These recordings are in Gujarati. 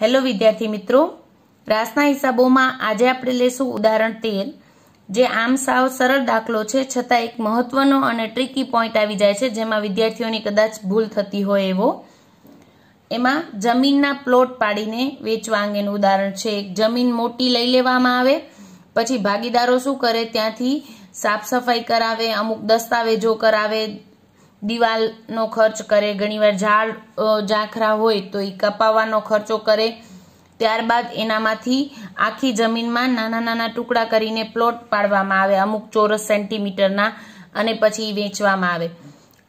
હેલો વિદ્યાર્થી મિત્રો રાસના હિસાબોમાં આજે આપણે લેશું ઉદાહરણ તેર જે આમ સાવ સરળ દાખલો છે છતાં એક મહત્વનો અને ટ્રીકી પોઈન્ટ આવી જાય છે જેમાં વિદ્યાર્થીઓની કદાચ ભૂલ થતી હોય એવો એમાં જમીનના પ્લોટ પાડીને વેચવા અંગેનું ઉદાહરણ છે જમીન મોટી લઈ લેવામાં આવે પછી ભાગીદારો શું કરે ત્યાંથી સાફ સફાઈ કરાવે અમુક દસ્તાવેજો કરાવે દિવાલનો ખર્ચ કરે ઘણીવાર ઝાડ ઝાંખરા હોય તો એ કપાવવાનો ખર્ચો કરે ત્યારબાદ એનામાંથી આખી જમીનમાં નાના નાના ટુકડા કરીને પ્લોટ પાડવામાં આવે અમુક ચોરસ સેન્ટીમીટરના અને પછી વેચવામાં આવે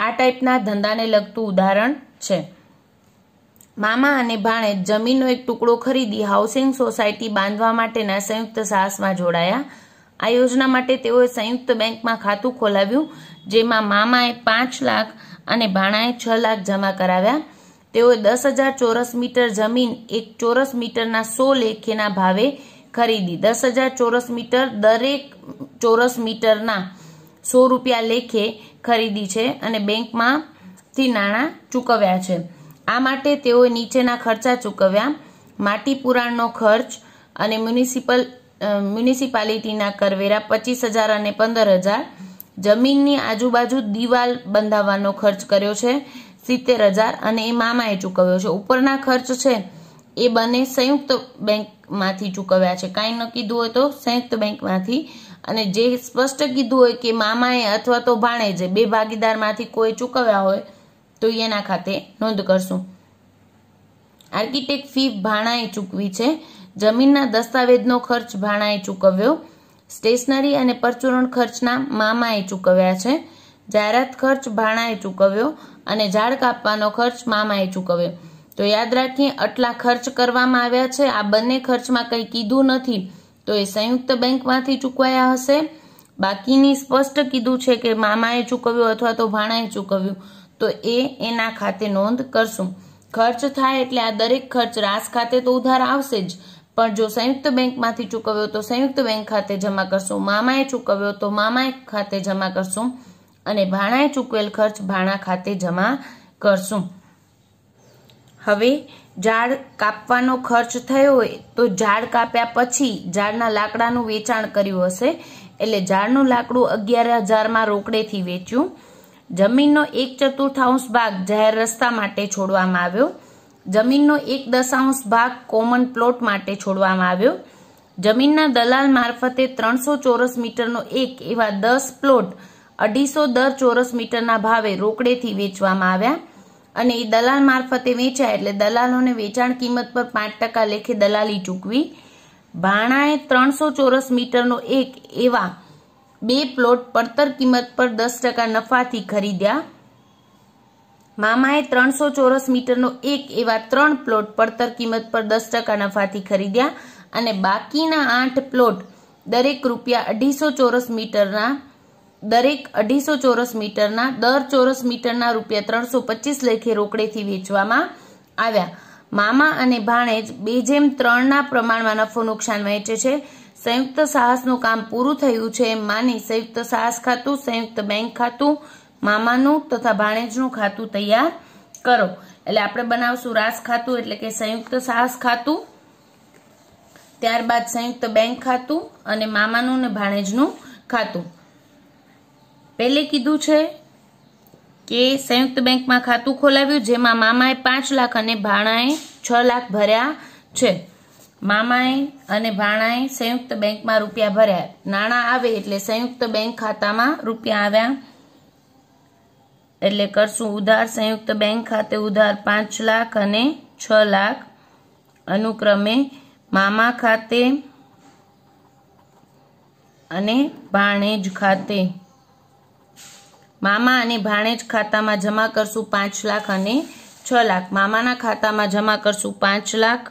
આ ટાઈપના ધંધાને લગતું ઉદાહરણ છે મામા અને ભાણે જમીનનો એક ટુકડો ખરીદી હાઉસિંગ સોસાયટી બાંધવા માટેના સંયુક્ત સાહસમાં જોડાયા આ યોજના માટે તેઓએ સંયુક્ત બેંકમાં ખાતું ખોલાવ્યું જેમાં મામાએ પાંચ લાખ અને ભાણાએ છ લાખ જમા કરાવ્યા તેઓએ દસ હજાર ચોરસ મીટર જમીન એક ચોરસ મીટરના સો લેખેના ભાવે ખરીદી દસ હજાર ચોરસ મીટર દરેક ચોરસ મીટરના સો રૂપિયા લેખે ખરીદી છે અને બેંકમાંથી નાણાં ચૂકવ્યા છે આ માટે તેઓએ નીચેના ખર્ચા ચૂકવ્યા માટી પુરાણનો ખર્ચ અને મ્યુનિસિપલ મ્યુનિસિપાલિટીના કરવેરા પચીસ હજાર અને પંદર હજાર જમીનની આજુબાજુ દિવાલ બંધાવવાનો ખર્ચ કર્યો છે સિત્તેર હજાર અને એ મામાએ ચૂકવ્યો છે ઉપરના ખર્ચ છે એ બંને સંયુક્ત બેંકમાંથી ચૂકવ્યા છે કાંઈ ન કીધું હોય તો સંયુક્ત બેંકમાંથી અને જે સ્પષ્ટ કીધું હોય કે મામાએ અથવા તો ભાણેજે બે ભાગીદારમાંથી કોઈ ચૂકવ્યા હોય તો એના ખાતે નોંધ કરશું આર્કિટેક્ટ ફી ભાણાએ ચૂકવી છે જમીનના દસ્તાવેજનો ખર્ચ ભાણાએ ચૂકવ્યો સ્ટેશનરી અને પરચુરણ ખર્ચના મામાએ ચૂકવ્યા છે જાહેરાત ખર્ચ ભાણાએ ચૂકવ્યો અને ઝાડ કાપવાનો ખર્ચ મામાએ ચૂકવ્યો તો યાદ રાખીએ આટલા ખર્ચ કરવામાં આવ્યા છે આ બંને ખર્ચમાં કંઈ કીધું નથી તો એ સંયુક્ત બેંકમાંથી ચૂકવાયા હશે બાકીની સ્પષ્ટ કીધું છે કે મામાએ ચૂકવ્યું અથવા તો ભાણાએ ચૂકવ્યું તો એ એના ખાતે નોંધ કરશું ખર્ચ થાય એટલે આ દરેક ખર્ચ રાસ ખાતે તો ઉધાર આવશે જ પણ જો સંયુક્ત બેંકમાંથી ચૂકવ્યો તો સંયુક્ત બેંક ખાતે જમા કરશું મામાએ ચૂકવ્યો તો મામાએ ખાતે જમા કરશું અને ભાણાએ ચૂકવેલ ખર્ચ ભાણા ખાતે જમા કરશું હવે ઝાડ કાપવાનો ખર્ચ થયો હોય તો ઝાડ કાપ્યા પછી ઝાડના લાકડાનું વેચાણ કર્યું હશે એટલે ઝાડનું લાકડું અગિયાર હજારમાં રોકડેથી વેચ્યું જમીનનો એક ચતુર્થાંશ ભાગ જાહેર રસ્તા માટે છોડવામાં આવ્યો જમીનનો એક દશાંશ ભાગ કોમન પ્લોટ માટે છોડવામાં આવ્યો જમીનના દલાલ મારફતે ત્રણસો ચોરસ મીટરનો એક એવા દસ પ્લોટ અઢીસો દર ચોરસ મીટરના ભાવે રોકડેથી વેચવામાં આવ્યા અને એ દલાલ મારફતે વેચાય એટલે દલાલોને વેચાણ કિંમત પર પાંચ ટકા લેખે દલાલી ચૂકવી ભાણાએ ત્રણસો ચોરસ મીટરનો એક એવા બે પ્લોટ પડતર કિંમત પર દસ ટકા નફાથી ખરીદ્યા મામાએ ત્રણસો ચોરસ મીટરનો એક એવા ત્રણ પ્લોટ પડતર કિંમત પર દસ ટકા નફાથી ખરીદ્યા અને બાકીના આઠ પ્લોટ દરેક રૂપિયા અઢીસો ચોરસ મીટરના દરેક અઢીસો ચોરસ મીટરના દર ચોરસ મીટરના રૂપિયા ત્રણસો પચીસ લેખે રોકડેથી વેચવામાં આવ્યા મામા અને ભાણેજ બે જેમ ત્રણના પ્રમાણમાં નફો નુકસાન વહેંચે છે સંયુક્ત સાહસનું કામ પૂરું થયું છે એમ માની સંયુક્ત સાહસ ખાતું સંયુક્ત બેંક ખાતું મામાનું તથા ભાણેજનું ખાતું તૈયાર કરો એટલે આપણે બનાવશું રાસ ખાતું એટલે કે સંયુક્ત સાહસ ખાતું ત્યારબાદ સંયુક્ત બેંક ખાતું અને મામાનું ને ભાણેજનું ખાતું પહેલે કીધું છે કે સંયુક્ત બેંકમાં ખાતું ખોલાવ્યું જેમાં મામાએ પાંચ લાખ અને ભાણાએ છ લાખ ભર્યા છે મામાએ અને ભાણાએ સંયુક્ત બેંકમાં રૂપિયા ભર્યા નાણાં આવે એટલે સંયુક્ત બેંક ખાતામાં રૂપિયા આવ્યા એટલે કરશું ઉધાર સંયુક્ત બેંક ખાતે ઉધાર પાંચ લાખ અને છ લાખ અનુક્રમે મામા ખાતે અને ભાણેજ ખાતે મામા અને ભાણેજ ખાતામાં જમા કરશું પાંચ લાખ અને છ લાખ મામાના ખાતામાં જમા કરશું પાંચ લાખ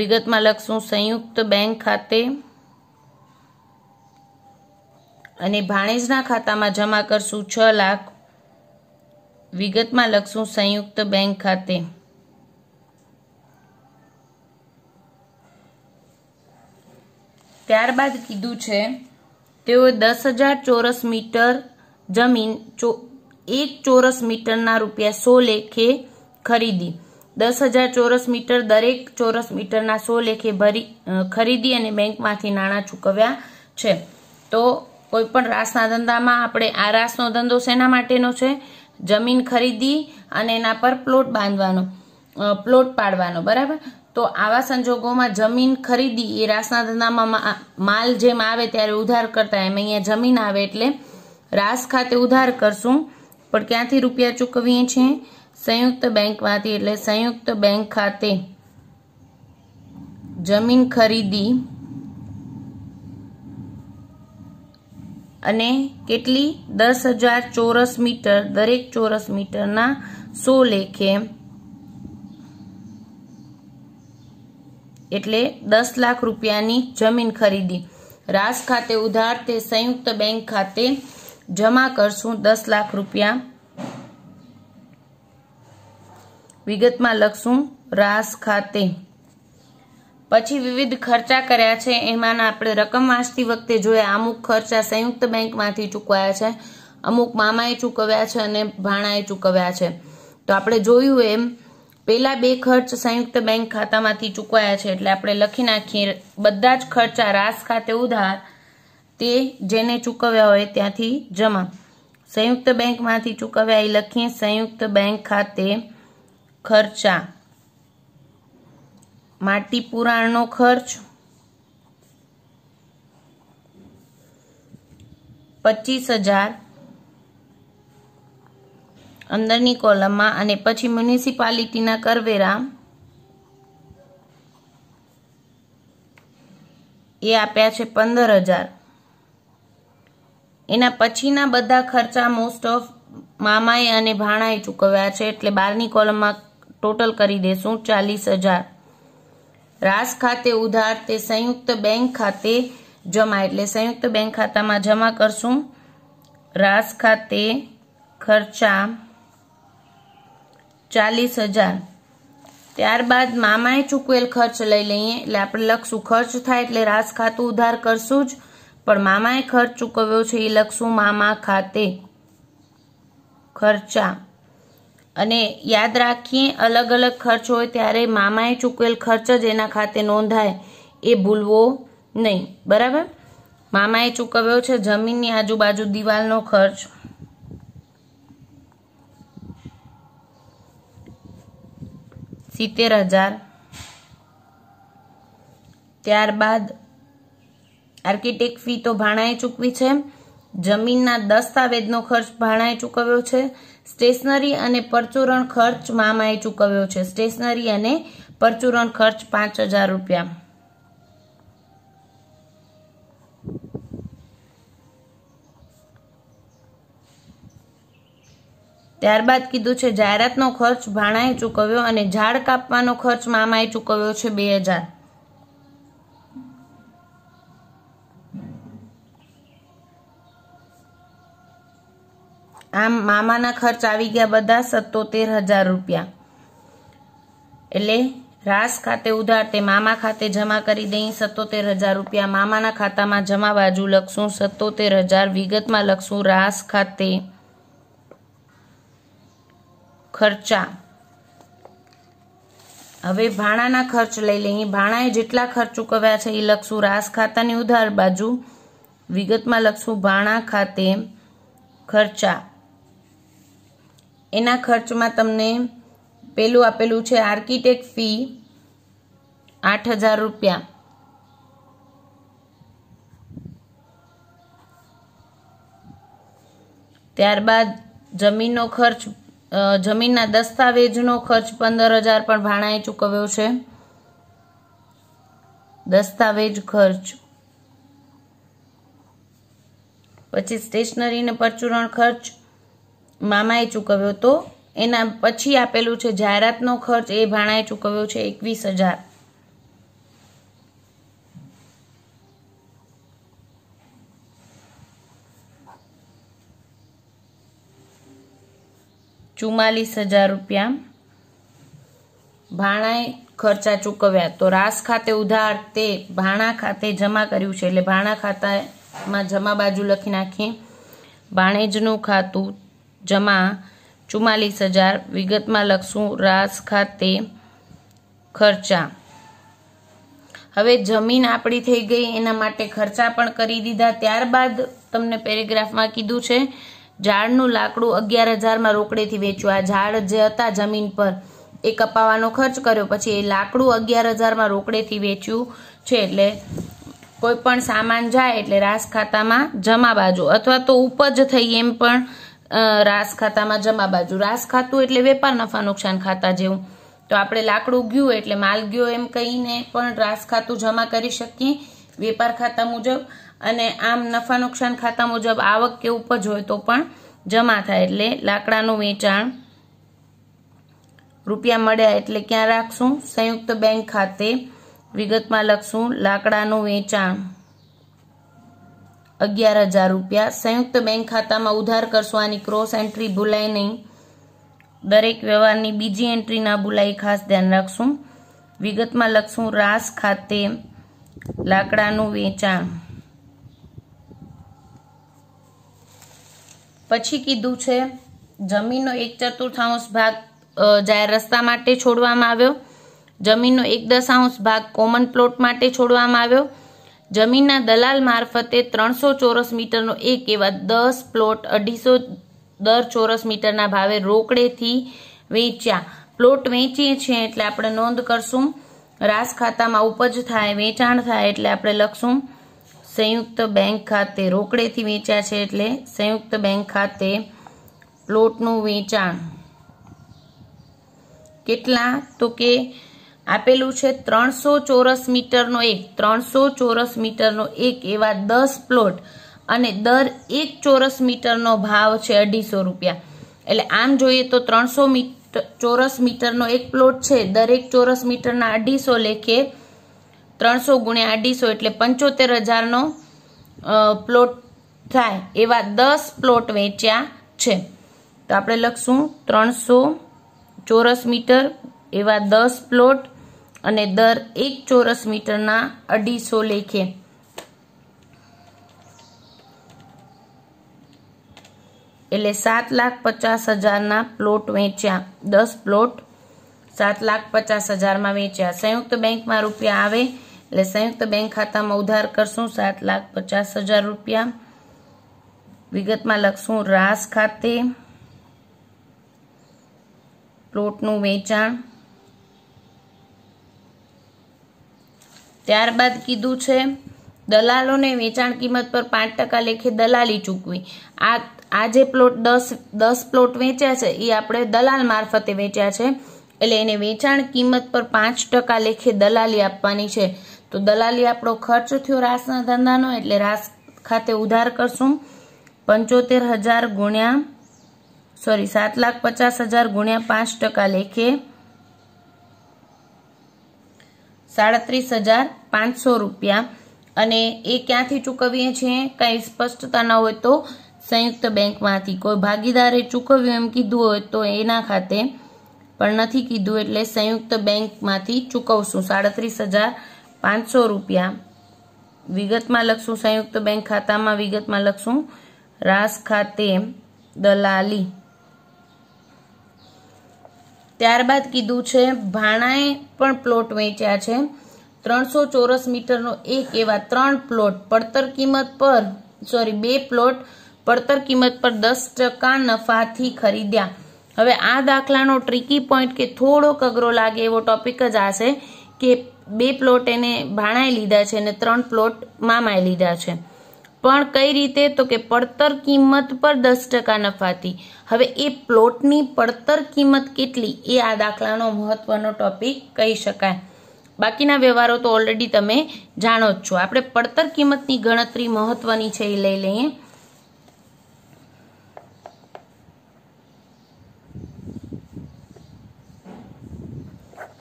વિગતમાં લખશું સંયુક્ત બેંક ખાતે અને ભાણેજના ખાતામાં જમા કરશું છ લાખ વિગતમાં લખશું સંયુક્ત બેંક ખાતે ત્યારબાદ કીધું છે તેઓ દસ હજાર ચોરસ મીટર જમીન એક ચોરસ મીટરના રૂપિયા સો લેખે ખરીદી દસ હજાર ચોરસ મીટર દરેક ચોરસ મીટરના સો લેખે ભરી ખરીદી અને બેંકમાંથી નાણાં ચૂકવ્યા છે તો કોઈ પણ રાસના ધંધામાં આપણે આ રાસનો ધંધો શેના માટેનો છે જમીન ખરીદી અને એના પર પ્લોટ બાંધવાનો પ્લોટ પાડવાનો બરાબર તો આવા સંજોગોમાં જમીન ખરીદી એ રાસના ધંધામાં માલ જેમ આવે ત્યારે ઉધાર કરતા એમ અહીંયા જમીન આવે એટલે રાસ ખાતે ઉધાર કરશું પણ ક્યાંથી રૂપિયા ચૂકવીએ છીએ સંયુક્ત બેંકમાંથી એટલે સંયુક્ત બેંક ખાતે જમીન ખરીદી અને કેટલી દસ હજાર ચોરસ મીટર દરેક ચોરસ મીટરના સો લેખે એટલે દસ લાખ રૂપિયાની જમીન ખરીદી રાસ ખાતે ઉધાર તે સંયુક્ત બેંક ખાતે જમા કરશું દસ લાખ રૂપિયા વિગતમાં લખશું રાસ ખાતે પછી વિવિધ ખર્ચા કર્યા છે એમાંના આપણે રકમ વાંચતી વખતે જોઈએ અમુક ખર્ચા સંયુક્ત બેંકમાંથી ચૂકવાયા છે અમુક મામાએ ચૂકવ્યા છે અને ભાણાએ ચૂકવ્યા છે તો આપણે જોયું એમ પહેલા બે ખર્ચ સંયુક્ત બેંક ખાતામાંથી ચૂકવાયા છે એટલે આપણે લખી નાખીએ બધા જ ખર્ચા રાસ ખાતે ઉધાર તે જેને ચૂકવ્યા હોય ત્યાંથી જમા સંયુક્ત બેંકમાંથી ચૂકવ્યા એ લખીએ સંયુક્ત બેંક ખાતે ખર્ચા માટી પુરાણનો ખર્ચ પચીસ હજાર અંદરની કોલમમાં અને પછી મ્યુનિસિપાલિટીના કરવેરા એ આપ્યા છે પંદર હજાર એના પછીના બધા ખર્ચા મોસ્ટ ઓફ મામાએ અને ભાણાએ ચૂકવ્યા છે એટલે બારની કોલમમાં ટોટલ કરી દેશું ચાલીસ હજાર રાસ ખાતે ઉધાર તે સંયુક્ત બેંક ખાતે જમા એટલે સંયુક્ત બેંક ખાતામાં જમા કરશું રાસ ખાતે ખર્ચા ચાલીસ હજાર ત્યારબાદ મામાએ ચૂકવેલ ખર્ચ લઈ લઈએ એટલે આપણે લખશું ખર્ચ થાય એટલે રાસ ખાતું ઉધાર કરશું જ પણ મામાએ ખર્ચ ચૂકવ્યો છે એ લખશું મામા ખાતે ખર્ચા અને યાદ રાખીએ અલગ અલગ ખર્ચ હોય ત્યારે મામાએ ચૂકવેલ ખર્ચ જ એના ખાતે નોંધાય એ ભૂલવો નહીં બરાબર મામાએ ચૂકવ્યો છે જમીનની આજુબાજુ દિવાલનો ખર્ચ સિત્તેર હજાર ત્યારબાદ આર્કિટેક્ટ ફી તો ભાણાએ ચૂકવી છે જમીનના દસ્તાવેજનો ખર્ચ ભાણાએ ચૂકવ્યો છે સ્ટેશનરી અને પરચુરણ ખર્ચ મામાએ ચૂકવ્યો છે સ્ટેશનરી અને પરચુરણ ખર્ચ પાંચ હજાર રૂપિયા ત્યારબાદ કીધું છે જાહેરાતનો ખર્ચ ભાણાએ ચૂકવ્યો અને ઝાડ કાપવાનો ખર્ચ મામાએ ચૂકવ્યો છે બે હજાર આમ મામાના ખર્ચ આવી ગયા બધા સત્તોતેર હજાર રૂપિયા એટલે રાસ ખાતે ઉધાર તે મામા ખાતે જમા કરી દઈ સત્તોતેર હજાર રૂપિયા મામાના ખાતામાં જમા બાજુ લખશું સત્તોતેર હજાર વિગતમાં લખશું રાસ ખાતે ખર્ચા હવે ભાણાના ખર્ચ લઈ લઈએ ભાણાએ જેટલા ખર્ચ ચૂકવ્યા છે એ લખશું રાસ ખાતાની ઉધાર બાજુ વિગતમાં લખશું ભાણા ખાતે ખર્ચા એના ખર્ચમાં તમને પેલું આપેલું છે આર્કિટેક્ટ ફી આઠ હજાર રૂપિયા ત્યારબાદ જમીનનો ખર્ચ જમીનના દસ્તાવેજનો ખર્ચ પંદર હજાર પણ ભાણાએ ચૂકવ્યો છે દસ્તાવેજ ખર્ચ પછી સ્ટેશનરી ને પરચુરણ ખર્ચ મામાએ ચૂકવ્યો તો એના પછી આપેલું છે જાહેરાતનો ખર્ચ એ ભાણાએ ચૂકવ્યો છે એકવીસ હજાર ચુમ્માલીસ હજાર રૂપિયા ભાણાએ ખર્ચા ચૂકવ્યા તો રાસ ખાતે ઉધાર તે ભાણા ખાતે જમા કર્યું છે એટલે ભાણા ખાતામાં જમા બાજુ લખી નાખીએ ભાણેજનું ખાતું જમા ચુમ્માલીસ હજાર વિગતમાં લખશું રાસ ખાતે ખર્ચા હવે જમીન આપણી થઈ ગઈ એના માટે ખર્ચા પણ કરી દીધા ત્યારબાદ તમને પેરેગ્રાફમાં કીધું છે ઝાડનું લાકડું અગિયાર હજારમાં રોકડેથી વેચ્યું આ ઝાડ જે હતા જમીન પર એ કપાવવાનો ખર્ચ કર્યો પછી એ લાકડું અગિયાર હજારમાં રોકડેથી વેચ્યું છે એટલે કોઈ પણ સામાન જાય એટલે રાસ ખાતામાં જમા બાજુ અથવા તો ઉપજ થઈ એમ પણ રાસ ખાતામાં જમા બાજુ રાસ ખાતું એટલે વેપાર નફા નુકસાન ખાતા જેવું તો આપણે લાકડું ગયું એટલે માલ ગયો એમ કહીને પણ રાસ ખાતું જમા કરી શકીએ વેપાર ખાતા મુજબ અને આમ નફા નુકસાન ખાતા મુજબ આવક કે ઉપજ હોય તો પણ જમા થાય એટલે લાકડાનું વેચાણ રૂપિયા મળ્યા એટલે ક્યાં રાખશું સંયુક્ત બેંક ખાતે વિગતમાં લખશું લાકડાનું વેચાણ અગિયાર હજાર રૂપિયા સંયુક્ત બેંક ખાતામાં ઉધાર કરશો આની ક્રોસ એન્ટ્રી ભૂલાય નહીં દરેક વ્યવહારની બીજી એન્ટ્રી ના ભૂલાય ખાસ ધ્યાન રાખશું વિગતમાં લખશું રાસ ખાતે લાકડાનું વેચાણ પછી કીધું છે જમીનનો એક ચતુર્થાંશ ભાગ જાહેર રસ્તા માટે છોડવામાં આવ્યો જમીનનો એક દશાંશ ભાગ કોમન પ્લોટ માટે છોડવામાં આવ્યો જમીનના દલાલ મારફતે ત્રણસો ચોરસ મીટરનો એક એવા દસ પ્લોટ અઢીસો દર ચોરસ મીટરના ભાવે રોકડેથી વેચ્યા પ્લોટ વેચીએ છીએ એટલે આપણે નોંધ કરશું રાસ ખાતામાં ઉપજ થાય વેચાણ થાય એટલે આપણે લખશું સંયુક્ત બેંક ખાતે રોકડેથી વેચ્યા છે એટલે સંયુક્ત બેંક ખાતે પ્લોટનું વેચાણ કેટલા તો કે આપેલું છે ત્રણસો ચોરસ મીટરનો એક ત્રણસો ચોરસ મીટરનો એક એવા દસ પ્લોટ અને દર એક ચોરસ મીટરનો ભાવ છે અઢીસો રૂપિયા એટલે આમ જોઈએ તો ત્રણસો મીટર ચોરસ મીટરનો એક પ્લોટ છે દરેક ચોરસ મીટરના અઢીસો લેખે ત્રણસો ગુણ્યા અઢીસો એટલે પંચોતેર હજારનો પ્લોટ થાય એવા દસ પ્લોટ વેચ્યા છે તો આપણે લખશું ત્રણસો ચોરસ મીટર એવા દસ પ્લોટ અને દર એક ચોરસ મીટરના અઢીસો લેખે એટલે સાત લાખ પચાસ હજારના પ્લોટ વેચ્યા દસ પ્લોટ સાત લાખ પચાસ હજારમાં વેચ્યા સંયુક્ત બેંકમાં રૂપિયા આવે એટલે સંયુક્ત બેંક ખાતામાં ઉધાર કરશું સાત લાખ પચાસ હજાર રૂપિયા વિગતમાં લખશું રાસ ખાતે પ્લોટનું વેચાણ ત્યારબાદ કીધું છે દલાલોને વેચાણ કિંમત પર પાંચ ટકા લેખે દલાલી ચૂકવી આ આ જે પ્લોટ દસ દસ પ્લોટ વેચ્યા છે એ આપણે દલાલ મારફતે વેચ્યા છે એટલે એને વેચાણ કિંમત પર પાંચ ટકા લેખે દલાલી આપવાની છે તો દલાલી આપણો ખર્ચ થયો રાસના ધંધાનો એટલે રાસ ખાતે ઉધાર કરશું પંચોતેર હજાર ગુણ્યા સોરી સાત લાખ પચાસ હજાર ગુણ્યા પાંચ ટકા લેખે સાડત્રીસ હજાર પાંચસો રૂપિયા અને એ ક્યાંથી ચૂકવીએ છીએ કાંઈ સ્પષ્ટતા ન હોય તો સંયુક્ત બેંકમાંથી કોઈ ભાગીદારે ચૂકવ્યું એમ કીધું હોય તો એના ખાતે પણ નથી કીધું એટલે સંયુક્ત બેંકમાંથી ચૂકવશું સાડત્રીસ હજાર પાંચસો રૂપિયા વિગતમાં લખશું સંયુક્ત બેંક ખાતામાં વિગતમાં લખશું રાસ ખાતે દલાલી ત્યારબાદ કીધું છે ભાણાએ પણ પ્લોટ વેચ્યા છે ત્રણસો ચોરસ મીટરનો એક એવા ત્રણ પ્લોટ પડતર કિંમત પર સોરી બે પ્લોટ પડતર કિંમત પર દસ ટકા નફાથી ખરીદ્યા હવે આ દાખલાનો ટ્રીકી પોઈન્ટ કે થોડોક અઘરો લાગે એવો ટોપિક જ આ છે કે બે પ્લોટ એને ભાણાએ લીધા છે અને ત્રણ પ્લોટ મામાએ લીધા છે પણ કઈ રીતે તો કે પડતર કિંમત પર દસ ટકા નફાથી હવે એ પ્લોટની પડતર કિંમત કેટલી એ આ દાખલાનો મહત્વનો ટોપિક કહી શકાય બાકીના વ્યવહારો તો ઓલરેડી તમે જાણો જ છો આપણે પડતર કિંમતની ગણતરી મહત્વની છે એ લઈ લઈએ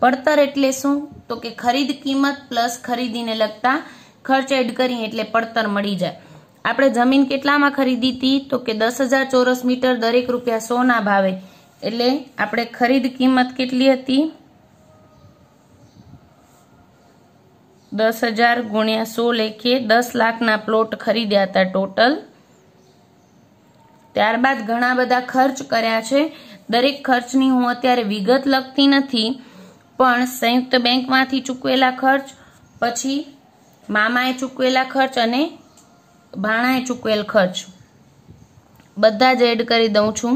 પડતર એટલે શું તો કે ખરીદ કિંમત પ્લસ ખરીદીને લગતા ખર્ચ એડ કરી એટલે પડતર મળી જાય આપણે જમીન કેટલામાં ખરીદી હતી તો કે દસ હજાર ચોરસ મીટર દરેક રૂપિયા સોના ભાવે એટલે આપણે ખરીદ કિંમત કેટલી હતી દસ હજાર ગુણ્યા સો લેખીએ દસ લાખના પ્લોટ ખરીદ્યા હતા ટોટલ ત્યારબાદ ઘણા બધા ખર્ચ કર્યા છે દરેક ખર્ચની હું અત્યારે વિગત લખતી નથી પણ સંયુક્ત બેંકમાંથી ચૂકવેલા ખર્ચ પછી મામાએ ચૂકવેલા ખર્ચ અને ભાણાએ ચૂકવેલ ખર્ચ બધા જ એડ કરી દઉં છું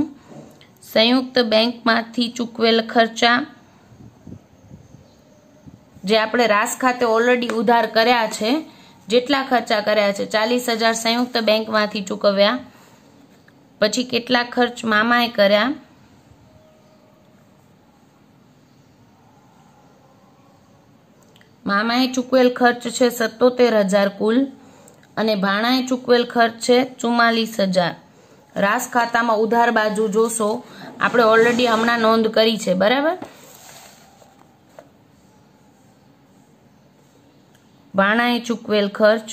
સંયુક્ત બેંકમાંથી ચૂકવેલ ખર્ચા જે આપણે રાસ ખાતે ઓલરેડી ઉધાર કર્યા છે જેટલા ખર્ચા કર્યા છે ચાલીસ હજાર સંયુક્ત બેંકમાંથી ચૂકવ્યા પછી કેટલા ખર્ચ મામાએ કર્યા મામાએ ચૂકવેલ ખર્ચ છે સત્તોતેર હજાર કુલ અને ભાણાએ ચૂકવેલ ખર્ચ છે ચુમ્માલીસ હજાર રાસ ખાતામાં ઉધાર બાજુ જોશો આપણે ઓલરેડી હમણાં નોંધ કરી છે બરાબર ભાણાએ ચૂકવેલ ખર્ચ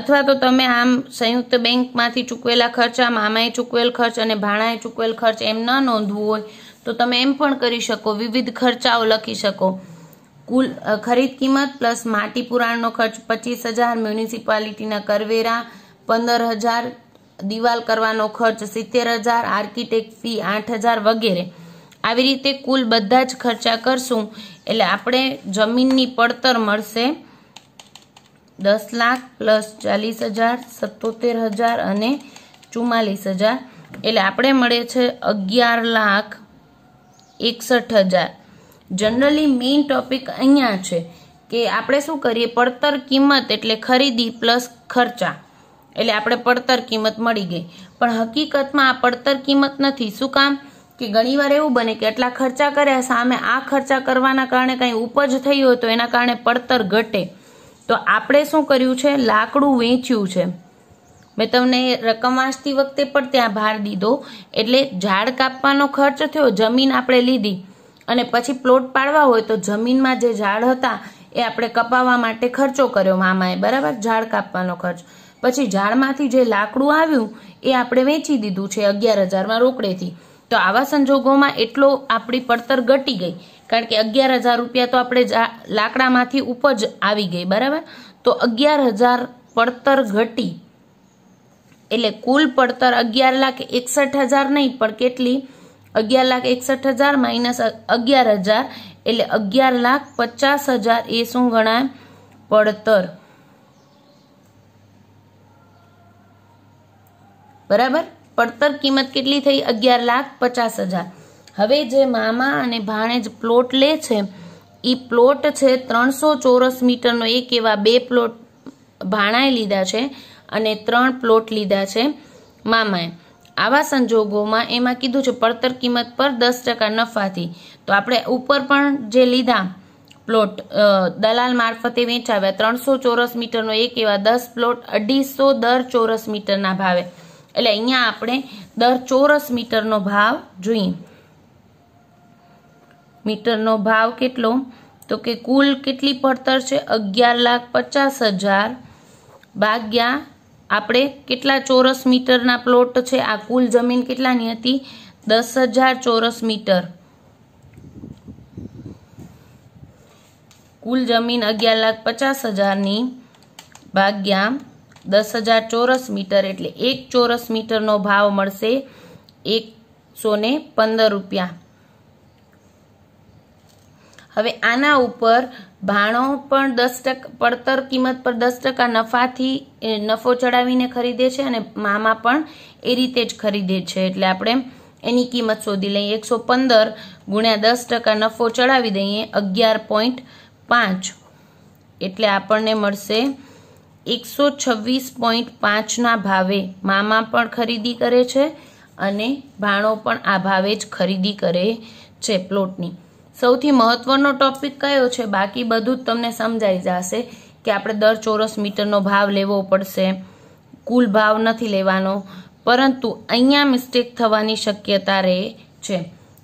અથવા તો તમે આમ સંયુક્ત બેંકમાંથી ચૂકવેલા ખર્ચ ખર્ચા મામાએ ચૂકવેલ ખર્ચ અને ભાણાએ ચૂકવેલ ખર્ચ એમ ન નોંધવું હોય તો તમે એમ પણ કરી શકો વિવિધ ખર્ચાઓ લખી શકો કુલ ખરીદ કિંમત પ્લસ માટી પુરાણનો ખર્ચ પચીસ હજાર મ્યુનિસિપાલિટીના કરવેરા પંદર હજાર દિવાલ કરવાનો ખર્ચ સિત્તેર હજાર આર્કિટેક્ટ ફી આઠ હજાર વગેરે આવી રીતે કુલ બધા જ ખર્ચા કરશું એટલે આપણે જમીનની પડતર મળશે દસ લાખ પ્લસ ચાલીસ હજાર સત્તોતેર હજાર અને ચુમ્માલીસ હજાર એટલે આપણે મળે છે અગિયાર લાખ એકસઠ હજાર જનરલી મેઇન ટોપિક અહીંયા છે કે આપણે શું કરીએ પડતર કિંમત એટલે ખરીદી પ્લસ ખર્ચા એટલે આપણે પડતર કિંમત મળી ગઈ પણ હકીકતમાં આ પડતર કિંમત નથી શું કામ કે ઘણીવાર એવું બને કે આટલા ખર્ચા કર્યા સામે આ ખર્ચા કરવાના કારણે કંઈ ઉપજ થઈ હોય તો એના કારણે પડતર ઘટે તો આપણે શું કર્યું છે લાકડું વેચ્યું છે મેં તમને રકમ વાંચતી વખતે પણ ત્યાં ભાર દીધો એટલે ઝાડ કાપવાનો ખર્ચ થયો જમીન આપણે લીધી અને પછી પ્લોટ પાડવા હોય તો જમીનમાં જે ઝાડ હતા એ આપણે કપાવવા માટે ખર્ચો કર્યો મામાએ બરાબર ઝાડ કાપવાનો ખર્ચ પછી ઝાડમાંથી જે લાકડું આવ્યું એ આપણે વેચી દીધું છે અગિયાર હજારમાં રોકડેથી તો આવા સંજોગોમાં એટલો આપણી પડતર ઘટી ગઈ કારણ કે અગિયાર હજાર રૂપિયા તો આપણે લાકડામાંથી ઉપજ આવી ગઈ બરાબર તો અગિયાર હજાર પડતર ઘટી એટલે કુલ પડતર અગિયાર લાખ એકસઠ હજાર નહીં પણ કેટલી અગિયાર લાખ એકસઠ હજાર માઇનસ અગિયાર હજાર એટલે અગિયાર લાખ પચાસ હજાર એ શું ગણાય પડતર બરાબર પડતર કિંમત કેટલી થઈ અગિયાર લાખ પચાસ હજાર હવે જે મામા અને ભાણેજ પ્લોટ લે છે એ પ્લોટ છે ત્રણસો ચોરસ મીટરનો એક એવા બે પ્લોટ ભાણાએ લીધા છે અને ત્રણ પ્લોટ લીધા છે મામાએ આવા સંજોગોમાં એમાં કીધું છે પડતર કિંમત પર દસ ટકા નફાથી તો આપણે ઉપર પણ જે લીધા પ્લોટ દલાલ મારફતે વેચાવ્યા ત્રણસો ચોરસ મીટરનો એક એવા દસ પ્લોટ અઢીસો દર ચોરસ મીટરના ભાવે એટલે અહીંયા આપણે દર ચોરસ મીટરનો ભાવ જોઈએ મીટરનો ભાવ કેટલો તો કે કુલ કેટલી પડતર છે અગિયાર લાખ પચાસ હજાર ભાગ્યા આપણે કેટલા ચોરસ મીટરના પ્લોટ છે આ કુલ જમીન કેટલાની હતી દસ હજાર ચોરસ મીટર કુલ જમીન અગિયાર લાખ પચાસ હજારની ભાગ્યા દસ હજાર ચોરસ મીટર એટલે એક ચોરસ મીટરનો ભાવ મળશે એકસો ને પંદર રૂપિયા હવે આના ઉપર ભાણો પણ દસ ટકા પડતર કિંમત પર દસ ટકા નફાથી નફો ચડાવીને ખરીદે છે અને મામા પણ એ રીતે જ ખરીદે છે એટલે આપણે એની કિંમત શોધી લઈએ એકસો પંદર ગુણ્યા દસ ટકા નફો ચડાવી દઈએ અગિયાર પોઈન્ટ પાંચ એટલે આપણને મળશે એકસો છવ્વીસ પોઈન્ટ પાંચના ભાવે મામા પણ ખરીદી કરે છે અને ભાણો પણ આ ભાવે જ ખરીદી કરે છે પ્લોટની સૌથી મહત્વનો ટોપિક કયો છે બાકી બધું જ તમને સમજાઈ જશે કે આપણે દર ચોરસ મીટરનો ભાવ લેવો પડશે કુલ ભાવ નથી લેવાનો પરંતુ અહીંયા મિસ્ટેક થવાની શક્યતા રહે છે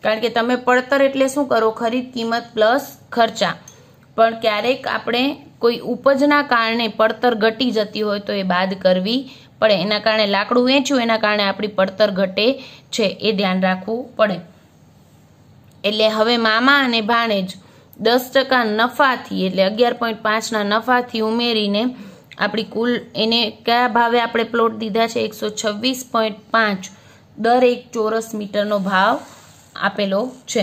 કારણ કે તમે પડતર એટલે શું કરો ખરીદ કિંમત પ્લસ ખર્ચા પણ ક્યારેક આપણે કોઈ ઉપજના કારણે પડતર ઘટી જતી હોય તો એ બાદ કરવી પડે એના કારણે લાકડું વેચ્યું એના કારણે આપણી પડતર ઘટે છે એ ધ્યાન રાખવું પડે એટલે હવે મામા અને ભાણેજ દસ ટકા નફાથી એટલે અગિયાર પોઈન્ટ પાંચના નફાથી ઉમેરીને આપણી કુલ એને કયા ભાવે આપણે પ્લોટ દીધા છે એકસો છવ્વીસ પોઈન્ટ પાંચ દરેક ચોરસ મીટરનો ભાવ આપેલો છે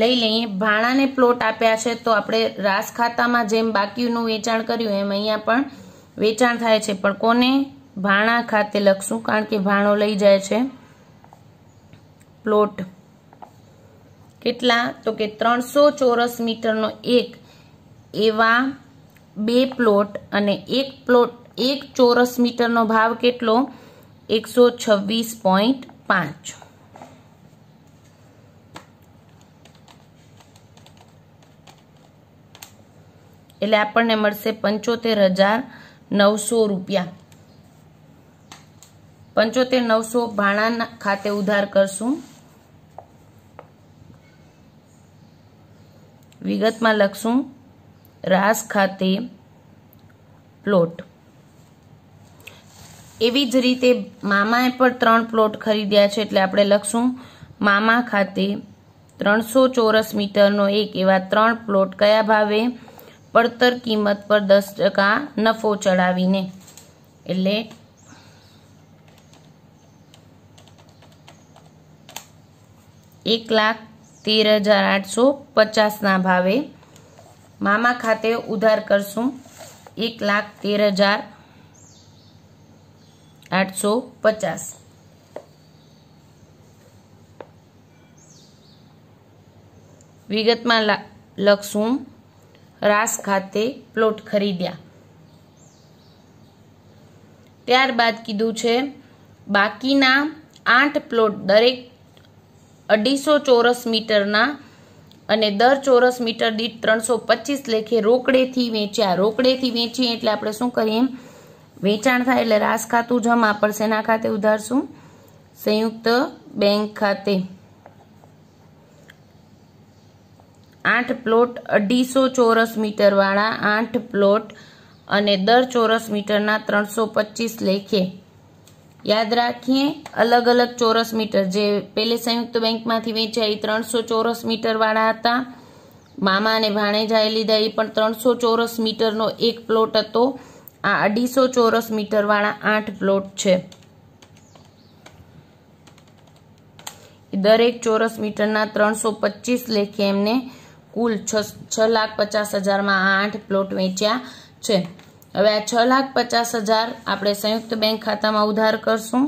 લઈ લઈએ ભાણાને પ્લોટ આપ્યા છે તો આપણે રાસ ખાતામાં જેમ બાકીનું વેચાણ કર્યું એમ અહીંયા પણ વેચાણ થાય છે પણ કોને ભાણા ખાતે લખશું કારણ કે ભાણો લઈ જાય છે પ્લોટ કેટલા તો કે ત્રણસો ચોરસ મીટરનો એક એવા બે પ્લોટ અને એક પ્લોટ એક ચોરસ મીટરનો ભાવ કેટલો એકસો છવ્વીસ પોઈન્ટ પાંચ એટલે આપણને મળશે પંચોતેર હજાર નવસો રૂપિયા પંચોતેર નવસો ભાણાના ખાતે ઉધાર કરશું વિગતમાં લખશું રાસ ખાતે પ્લોટ એવી જ રીતે મામાએ પણ ત્રણ પ્લોટ ખરીદ્યા છે એટલે આપણે લખશું મામા ખાતે ત્રણસો ચોરસ મીટરનો એક એવા ત્રણ પ્લોટ કયા ભાવે પડતર કિંમત પર દસ ટકા નફો ચડાવીને એટલે એક લાખ તેર હજાર આઠસો પચાસના ભાવે મામા ખાતે ઉધાર કરશું એક લાખ તેર હજાર આઠસો પચાસ વિગતમાં લખશું રાસ ખાતે પ્લોટ ખરીદ્યા ત્યારબાદ કીધું છે બાકીના આઠ પ્લોટ દરેક અઢીસો ચોરસ મીટરના અને દર ચોરસ મીટર દીઠ ત્રણસો પચીસ લેખે રોકડેથી વેચ્યા રોકડેથી વેચીએ એટલે આપણે શું કરીએ વેચાણ થાય એટલે રાસ ખાતું જમા પણ શેના ખાતે ઉધારશું સંયુક્ત બેંક ખાતે આઠ પ્લોટ અઢીસો ચોરસ મીટરવાળા આઠ પ્લોટ અને દર ચોરસ મીટરના ત્રણસો પચીસ લેખે યાદ રાખીએ અલગ અલગ ચોરસ મીટર જે પેલે સંયુક્ત બેંકમાંથી વેચ્યા એ ત્રણસો ચોરસ મીટરવાળા હતા મામા અને ભાણેજાએ લીધા એ પણ ત્રણસો ચોરસ મીટરનો એક પ્લોટ હતો આ અઢીસો ચોરસ મીટરવાળા આઠ પ્લોટ છે દરેક ચોરસ મીટરના ત્રણસો પચીસ લેખે એમને કુલ છ લાખ પચાસ હજારમાં આ આઠ પ્લોટ વેચ્યા છે હવે આ છ લાખ પચાસ હજાર આપણે સંયુક્ત બેંક ખાતામાં ઉધાર કરશું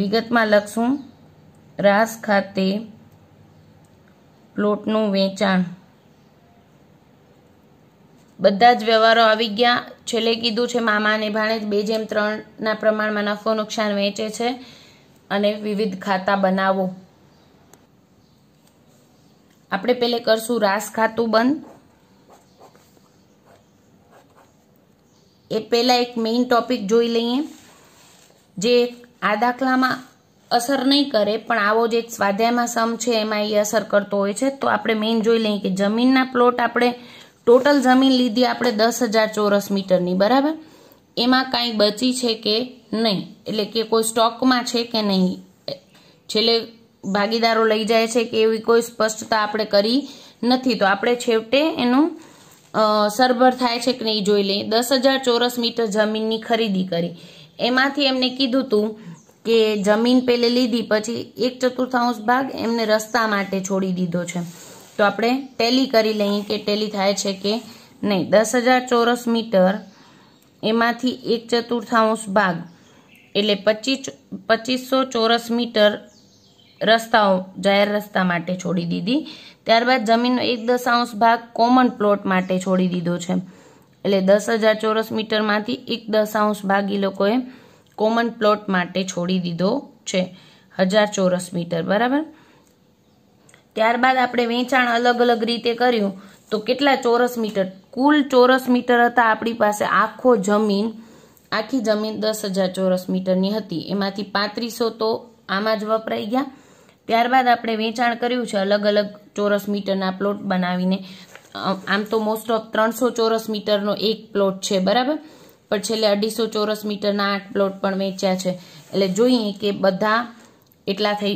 વિગતમાં લખશું રાસ ખાતે પ્લોટનું વેચાણ બધા જ વ્યવહારો આવી ગયા છેલ્લે કીધું છે મામા અને ભાણેજ બે જેમ ત્રણના પ્રમાણમાં નફો નુકસાન વેચે છે અને વિવિધ ખાતા બનાવો આપણે પેલે કરશું રાસ ખાતું બંધ એ પહેલાં એક મેઇન ટોપિક જોઈ લઈએ જે આ દાખલામાં અસર નહીં કરે પણ આવો જે એક સ્વાધ્યાયમાં સમ છે એમાં એ અસર કરતો હોય છે તો આપણે મેઇન જોઈ લઈએ કે જમીનના પ્લોટ આપણે ટોટલ જમીન લીધી આપણે દસ હજાર ચોરસ મીટરની બરાબર એમાં કાંઈ બચી છે કે નહીં એટલે કે કોઈ સ્ટોકમાં છે કે નહીં છેલ્લે ભાગીદારો લઈ જાય છે કે એવી કોઈ સ્પષ્ટતા આપણે કરી નથી તો આપણે છેવટે એનું સરભર થાય છે કે નહીં જોઈ લઈએ દસ હજાર ચોરસ મીટર જમીનની ખરીદી કરી એમાંથી એમને કીધું હતું કે જમીન પેલે લીધી પછી એક ચતુર્થાંશ ભાગ એમને રસ્તા માટે છોડી દીધો છે તો આપણે ટેલી કરી લઈએ કે ટેલી થાય છે કે નહીં દસ હજાર ચોરસ મીટર એમાંથી એક ચતુર્થાંશ ભાગ એટલે પચીસ પચીસો ચોરસ મીટર રસ્તાઓ જાહેર રસ્તા માટે છોડી દીધી ત્યારબાદ જમીનનો એક દશાંશ ભાગ કોમન પ્લોટ માટે છોડી દીધો છે એટલે દસ હજાર ચોરસ મીટરમાંથી એક દશાંશ ભાગ એ લોકોએ કોમન પ્લોટ માટે છોડી દીધો છે હજાર ચોરસ મીટર બરાબર ત્યારબાદ આપણે વેચાણ અલગ અલગ રીતે કર્યું તો કેટલા ચોરસ મીટર કુલ ચોરસ મીટર હતા આપણી પાસે આખો જમીન આખી જમીન દસ હજાર ચોરસ મીટરની હતી એમાંથી પાંત્રીસો તો આમાં જ વપરાઈ ગયા ત્યારબાદ આપણે વેચાણ કર્યું છે અલગ અલગ ચોરસ મીટરના પ્લોટ બનાવીને આમ તો મોસ્ટ ઓફ ત્રણસો ચોરસ મીટરનો એક પ્લોટ છે બરાબર પણ છેલ્લે અઢીસો ચોરસ મીટરના આઠ પ્લોટ પણ વેચ્યા છે એટલે જોઈએ કે બધા એટલા થઈ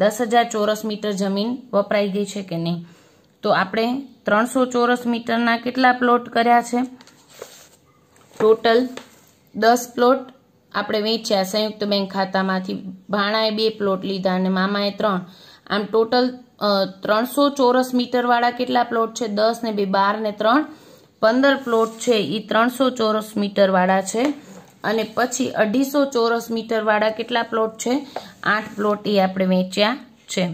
દસ હજાર ચોરસ મીટર જમીન વપરાઈ ગઈ છે કે નહીં તો આપણે ત્રણસો ચોરસ મીટરના કેટલા પ્લોટ કર્યા છે ટોટલ દસ પ્લોટ આપણે વેચ્યા સંયુક્ત બેંક ખાતામાંથી ભાણાએ બે પ્લોટ લીધા અને મામાએ ત્રણ આમ ટોટલ ત્રણસો ચોરસ મીટરવાળા કેટલા પ્લોટ છે દસ ને બે બાર ને ત્રણ પંદર પ્લોટ છે એ ત્રણસો ચોરસ મીટરવાળા છે અને પછી અઢીસો ચોરસ મીટરવાળા કેટલા પ્લોટ છે આઠ પ્લોટ એ આપણે વેચ્યા છે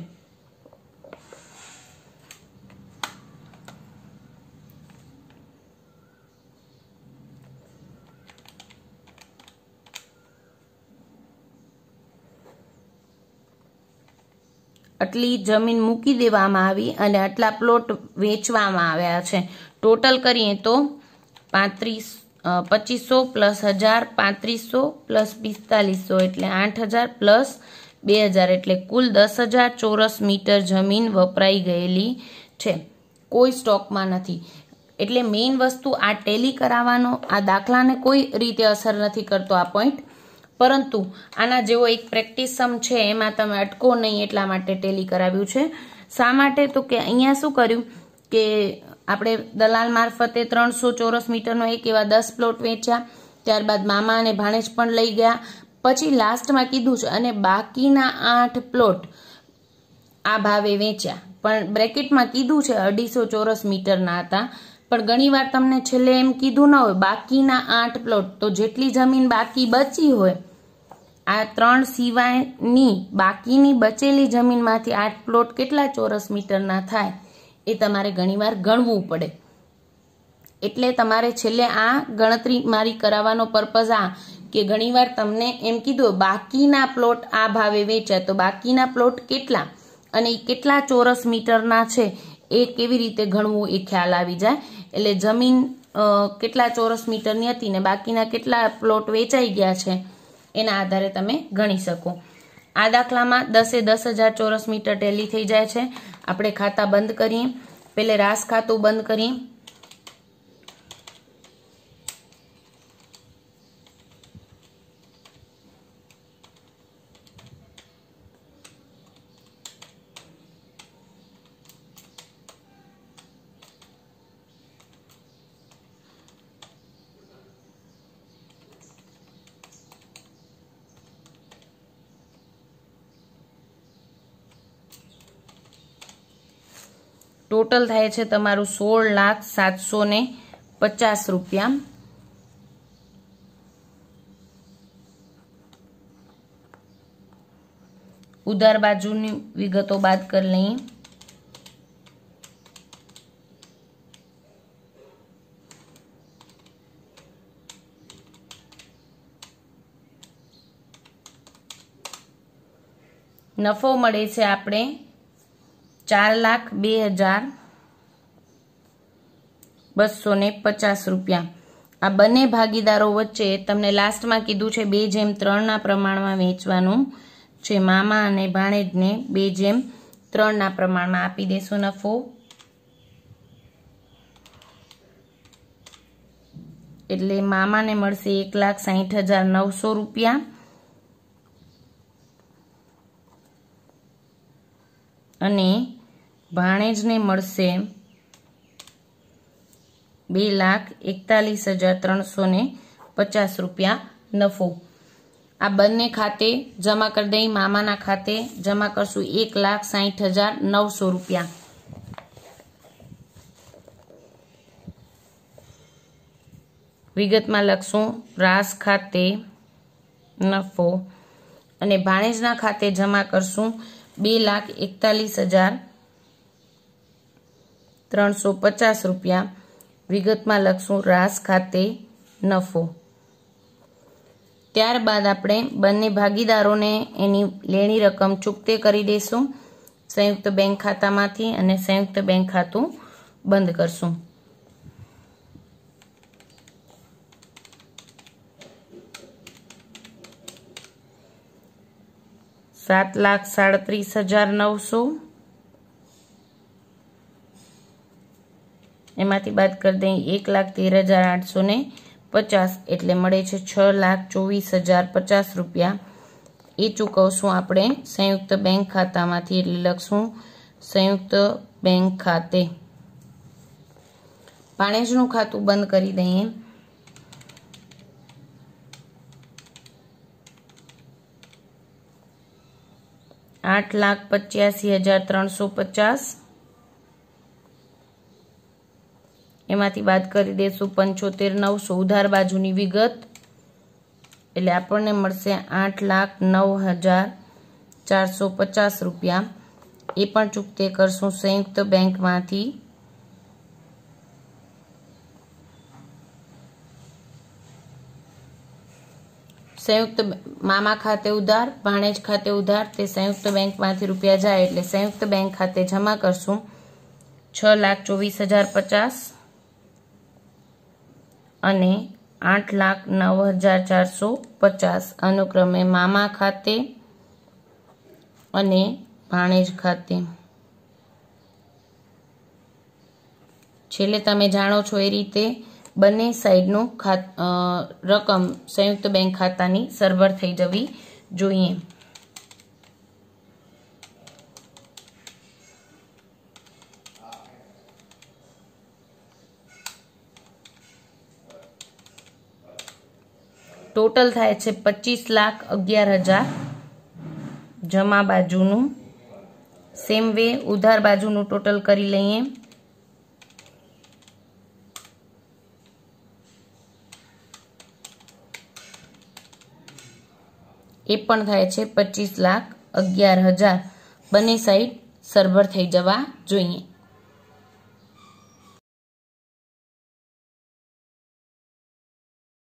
આટલી જમીન મૂકી દેવામાં આવી અને આટલા પ્લોટ વેચવામાં આવ્યા છે ટોટલ કરીએ તો પાંત્રીસ પચીસો પ્લસ હજાર પાંત્રીસો પ્લસ પિસ્તાલીસો એટલે આઠ હજાર પ્લસ બે હજાર એટલે કુલ દસ હજાર ચોરસ મીટર જમીન વપરાઈ ગયેલી છે કોઈ સ્ટોકમાં નથી એટલે મેઇન વસ્તુ આ ટેલી કરાવવાનો આ દાખલાને કોઈ રીતે અસર નથી કરતો આ પોઈન્ટ પરંતુ આના જેવો એક પ્રેક્ટિસમ છે એમાં તમે અટકો નહીં એટલા માટે ટેલી કરાવ્યું છે શા માટે તો કે અહીંયા શું કર્યું કે આપણે દલાલ મારફતે ત્રણસો ચોરસ મીટરનો એક એવા દસ પ્લોટ વેચ્યા ત્યારબાદ મામા અને ભાણેજ પણ લઈ ગયા પછી લાસ્ટમાં કીધું છે અને બાકીના આઠ પ્લોટ આ ભાવે વેચ્યા પણ બ્રેકેટમાં કીધું છે અઢીસો ચોરસ મીટરના હતા પણ ઘણી વાર તમને છેલ્લે એમ કીધું ન હોય બાકીના આઠ પ્લોટ તો જેટલી જમીન બાકી બચી હોય આ ત્રણ સિવાયની બાકીની બચેલી જમીનમાંથી આઠ પ્લોટ કેટલા ચોરસ મીટરના થાય એ તમારે ઘણીવાર ગણવું પડે એટલે તમારે છેલ્લે આ ગણતરી મારી કરાવવાનો પર્પઝ આ કે ઘણીવાર તમને એમ કીધું બાકીના પ્લોટ આ ભાવે વેચાય તો બાકીના પ્લોટ કેટલા અને કેટલા ચોરસ મીટરના છે એ કેવી રીતે ગણવું એ ખ્યાલ આવી જાય એટલે જમીન કેટલા ચોરસ મીટરની હતી ને બાકીના કેટલા પ્લોટ વેચાઈ ગયા છે એના આધારે તમે ગણી શકો આ દાખલામાં દસે દસ હજાર ચોરસ મીટર ટેલી થઈ જાય છે આપણે ખાતા બંધ કરીએ પહેલે રાસ ખાતું બંધ કરીએ ટોટલ થાય છે તમારું સોળ લાખ સાતસો ને પચાસ રૂપિયા ઉધાર બાજુની વિગતો બાદ કરી લઈએ નફો મળે છે આપણે ચાર લાખ બે હજાર બસો ને પચાસ રૂપિયા આ બંને ભાગીદારો વચ્ચે તમને લાસ્ટમાં કીધું છે બે જેમ ત્રણના પ્રમાણમાં વેચવાનું છે મામા અને ભાણેજને બે જેમ ત્રણના પ્રમાણમાં આપી દેશો નફો એટલે મામાને મળશે એક લાખ સાહીઠ હજાર નવસો રૂપિયા અને ભાણેજને મળશે બે લાખ એકતાલીસ હજાર ત્રણસો ને પચાસ રૂપિયા નફો આ બંને ખાતે જમા કરી દઈ મામાના ખાતે જમા કરશું એક લાખ સાહીઠ હજાર નવસો રૂપિયા વિગતમાં લખશું રાસ ખાતે નફો અને ભાણેજના ખાતે જમા કરશું બે લાખ એકતાલીસ હજાર ત્રણસો પચાસ રૂપિયા વિગતમાં લખશું રાસ ખાતે નફો ત્યારબાદ આપણે બંને ભાગીદારોને એની લેણી રકમ ચૂકતે કરી દઈશું સંયુક્ત બેંક ખાતામાંથી અને સંયુક્ત બેંક ખાતું બંધ કરશું સાત લાખ સાડત્રીસ હજાર નવસો એમાંથી બાદ કરી દઈએ એક લાખ તેર હજાર આઠસો ને પચાસ એટલે મળે છે છ લાખ ચોવીસ હજાર પચાસ રૂપિયા એ ચૂકવશું આપણે સંયુક્ત બેંક ખાતામાંથી એટલે લખશું સંયુક્ત બેંક ખાતે પાણેજનું ખાતું બંધ કરી દઈએ આઠ લાખ પચ્યાસી હજાર ત્રણસો પચાસ એમાંથી બાદ કરી દેશું પંચોતેર નવસો ઉધાર બાજુની વિગત એટલે આપણને મળશે આઠ લાખ નવ હજાર ચારસો પચાસ રૂપિયા એ પણ ચૂકતે કરશું સંયુક્ત બેંકમાંથી સંયુક્ત મામા ખાતે ઉધાર ભાણેજ ખાતે ઉધાર તે સંયુક્ત બેંકમાંથી રૂપિયા જાય એટલે સંયુક્ત બેંક ખાતે જમા કરશું છ લાખ ચોવીસ હજાર પચાસ અને આઠ લાખ નવ હજાર ચારસો પચાસ અનુક્રમે મામા ખાતે અને ભાણેજ ખાતે છેલ્લે તમે જાણો છો એ રીતે બંને સાઈડનું રકમ સંયુક્ત બેંક ખાતાની સરભર થઈ જવી જોઈએ ટોટલ થાય છે પચીસ લાખ અગિયાર હજાર જમા બાજુનું સેમ વે ઉધાર બાજુનું ટોટલ કરી લઈએ એ પણ થાય છે પચીસ લાખ અગિયાર હજાર બંને સાઈડ સરભર થઈ જવા જોઈએ